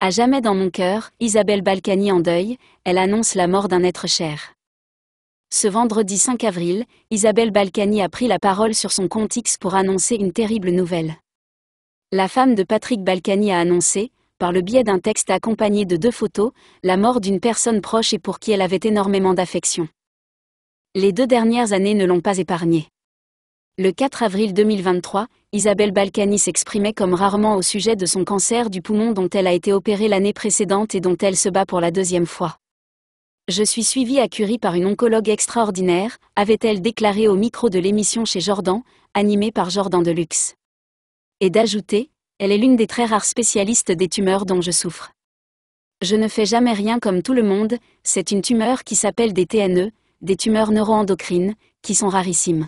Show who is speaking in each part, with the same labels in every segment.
Speaker 1: À jamais dans mon cœur, Isabelle Balkany en deuil, elle annonce la mort d'un être cher. Ce vendredi 5 avril, Isabelle Balkany a pris la parole sur son compte X pour annoncer une terrible nouvelle. La femme de Patrick Balkany a annoncé, par le biais d'un texte accompagné de deux photos, la mort d'une personne proche et pour qui elle avait énormément d'affection. Les deux dernières années ne l'ont pas épargnée. Le 4 avril 2023, Isabelle Balkany s'exprimait comme rarement au sujet de son cancer du poumon dont elle a été opérée l'année précédente et dont elle se bat pour la deuxième fois. Je suis suivie à Curie par une oncologue extraordinaire, avait-elle déclaré au micro de l'émission chez Jordan, animée par Jordan Deluxe. Et d'ajouter, elle est l'une des très rares spécialistes des tumeurs dont je souffre. Je ne fais jamais rien comme tout le monde, c'est une tumeur qui s'appelle des TNE, des tumeurs neuroendocrines, qui sont rarissimes.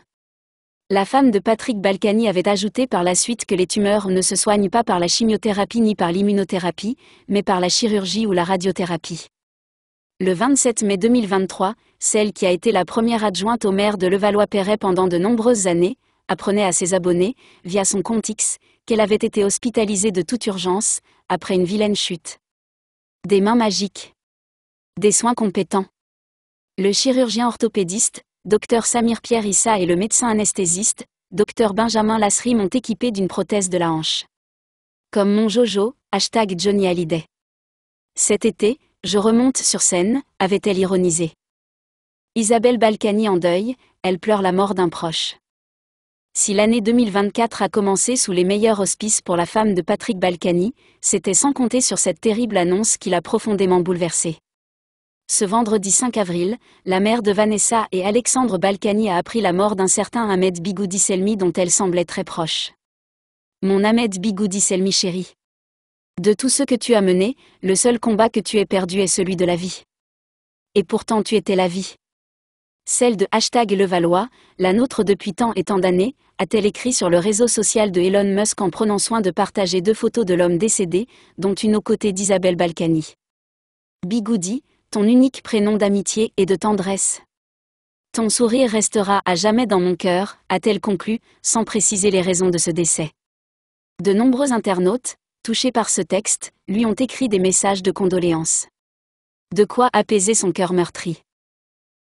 Speaker 1: La femme de Patrick Balkany avait ajouté par la suite que les tumeurs ne se soignent pas par la chimiothérapie ni par l'immunothérapie, mais par la chirurgie ou la radiothérapie. Le 27 mai 2023, celle qui a été la première adjointe au maire de Levallois-Perret pendant de nombreuses années, apprenait à ses abonnés, via son compte X, qu'elle avait été hospitalisée de toute urgence, après une vilaine chute. Des mains magiques. Des soins compétents. Le chirurgien orthopédiste, Dr Samir Pierre Issa et le médecin anesthésiste, Dr Benjamin Lasserie m'ont équipé d'une prothèse de la hanche. Comme mon Jojo, hashtag Johnny Hallyday. Cet été, je remonte sur scène, avait-elle ironisé. Isabelle Balkany en deuil, elle pleure la mort d'un proche. Si l'année 2024 a commencé sous les meilleurs auspices pour la femme de Patrick Balkany, c'était sans compter sur cette terrible annonce qui l'a profondément bouleversée. Ce vendredi 5 avril, la mère de Vanessa et Alexandre Balkany a appris la mort d'un certain Ahmed Bigoudi Selmi dont elle semblait très proche. Mon Ahmed Bigoudi Selmi chéri. De tout ce que tu as mené, le seul combat que tu aies perdu est celui de la vie. Et pourtant tu étais la vie. Celle de hashtag Levallois, la nôtre depuis tant et tant d'années, a-t-elle écrit sur le réseau social de Elon Musk en prenant soin de partager deux photos de l'homme décédé, dont une aux côtés d'Isabelle Balkany. Bigoudi, ton unique prénom d'amitié et de tendresse. Ton sourire restera à jamais dans mon cœur, a-t-elle conclu, sans préciser les raisons de ce décès. De nombreux internautes, touchés par ce texte, lui ont écrit des messages de condoléances. De quoi apaiser son cœur meurtri.